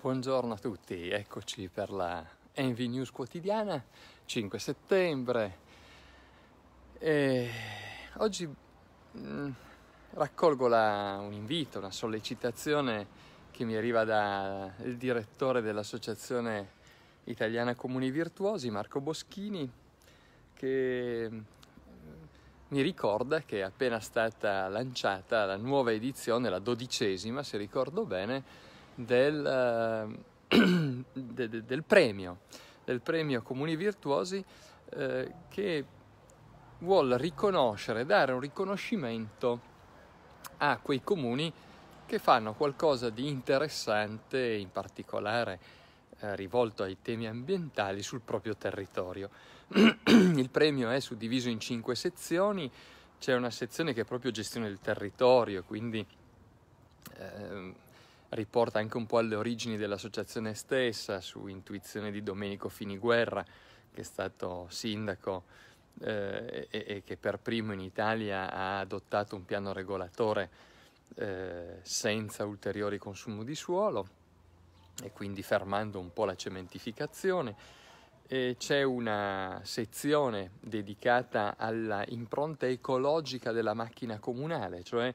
Buongiorno a tutti, eccoci per la Envy News quotidiana, 5 settembre. E oggi mm, raccolgo la, un invito, una sollecitazione che mi arriva dal direttore dell'Associazione Italiana Comuni Virtuosi, Marco Boschini, che mm, mi ricorda che è appena stata lanciata la nuova edizione, la dodicesima, se ricordo bene, del, eh, del, premio, del premio Comuni Virtuosi eh, che vuole riconoscere, dare un riconoscimento a quei comuni che fanno qualcosa di interessante, in particolare eh, rivolto ai temi ambientali sul proprio territorio. Il premio è suddiviso in cinque sezioni, c'è una sezione che è proprio gestione del territorio, quindi eh, riporta anche un po' alle origini dell'associazione stessa, su intuizione di Domenico Finiguerra, che è stato sindaco eh, e, e, che per primo in Italia ha adottato un piano regolatore eh, senza ulteriori consumo di suolo e quindi fermando un po' la cementificazione. E c'è una sezione dedicata all'impronta ecologica della macchina comunale, cioè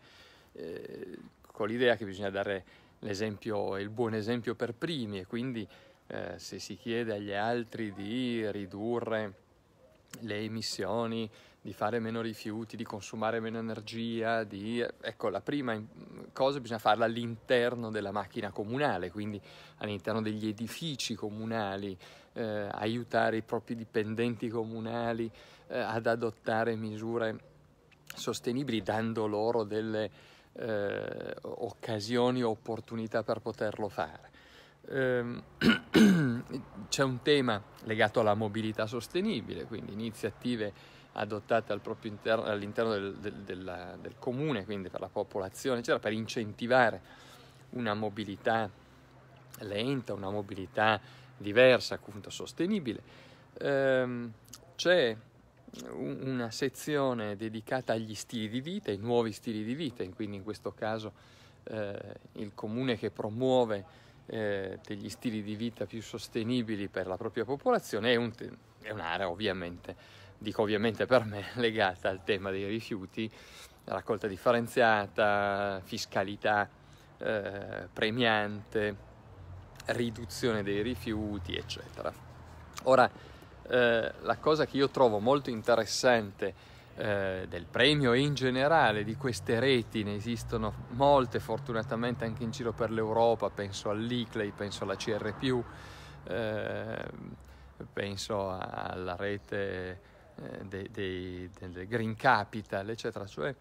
eh, con l'idea che bisogna dare l'esempio, è il buon esempio per primi e quindi eh, se si chiede agli altri di ridurre le emissioni, di fare meno rifiuti, di consumare meno energia, di... ecco la prima cosa bisogna farla all'interno della macchina comunale, quindi all'interno degli edifici comunali, eh, aiutare i propri dipendenti comunali eh, ad adottare misure sostenibili dando loro delle eh, occasioni o opportunità per poterlo fare. Eh, c'è un tema legato alla mobilità sostenibile, quindi iniziative adottate al interno, all'interno del, del, del, del, comune, quindi per la popolazione, eccetera, per incentivare una mobilità lenta, una mobilità diversa, appunto sostenibile. Eh, c'è una sezione dedicata agli stili di vita, ai nuovi stili di vita, e quindi in questo caso eh, il comune che promuove eh, degli stili di vita più sostenibili per la propria popolazione è, un è un'area ovviamente, dico ovviamente per me, legata al tema dei rifiuti, raccolta differenziata, fiscalità eh, premiante, riduzione dei rifiuti, eccetera. Ora, eh, la cosa che io trovo molto interessante eh, del premio e in generale di queste reti, ne esistono molte fortunatamente anche in giro per l'Europa, penso all'ICLEI, penso alla CR+, eh, penso alla rete dei, eh, dei, del Green Capital, eccetera. Cioè,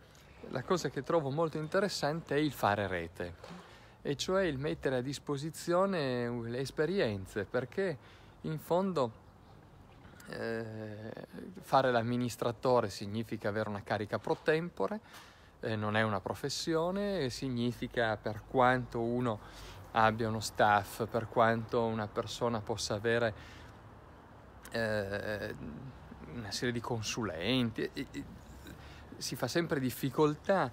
la cosa che trovo molto interessante è il fare rete, e cioè il mettere a disposizione le esperienze, perché in fondo eh, fare l'amministratore significa avere una carica pro tempore, eh, non è una professione, significa per quanto uno abbia uno staff, per quanto una persona possa avere eh, una serie di consulenti, si fa sempre difficoltà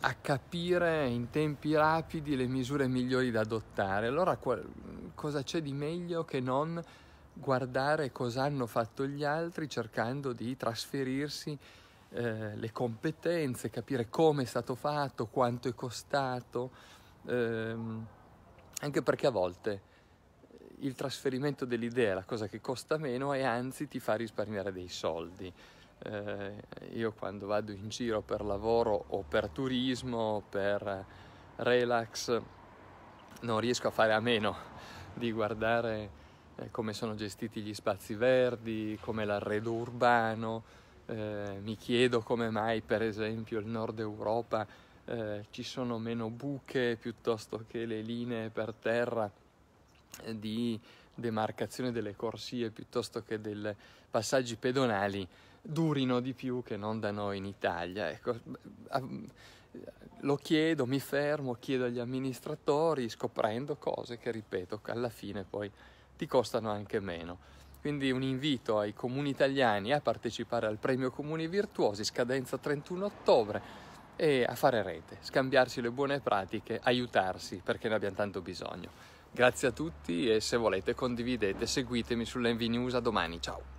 a capire in tempi rapidi le misure migliori da adottare. Allora qual- cosa c'è di meglio che non guardare cosa hanno fatto gli altri cercando di trasferirsi eh, le competenze, capire come è stato fatto, quanto è costato, ehm, anche perché a volte il trasferimento dell'idea, la cosa che costa meno e anzi ti fa risparmiare dei soldi. Eh, io quando vado in giro per lavoro o per turismo, per relax, non riesco a fare a meno di guardare eh, come sono gestiti gli spazi verdi, come l'arredo urbano. Eh, mi chiedo come mai, per esempio, il nord Europa eh, ci sono meno buche piuttosto che le linee per terra eh, di demarcazione delle corsie piuttosto che dei passaggi pedonali durino di più che non da noi in Italia. Ecco, lo chiedo, mi fermo, chiedo agli amministratori scoprendo cose che, ripeto, alla fine poi ti costano anche meno. Quindi un invito ai comuni italiani a partecipare al premio Comuni Virtuosi, scadenza 31 ottobre, e a fare rete, scambiarsi le buone pratiche, aiutarsi perché ne abbiamo tanto bisogno. Grazie a tutti e se volete condividete, seguitemi sull'Envy News a domani, ciao!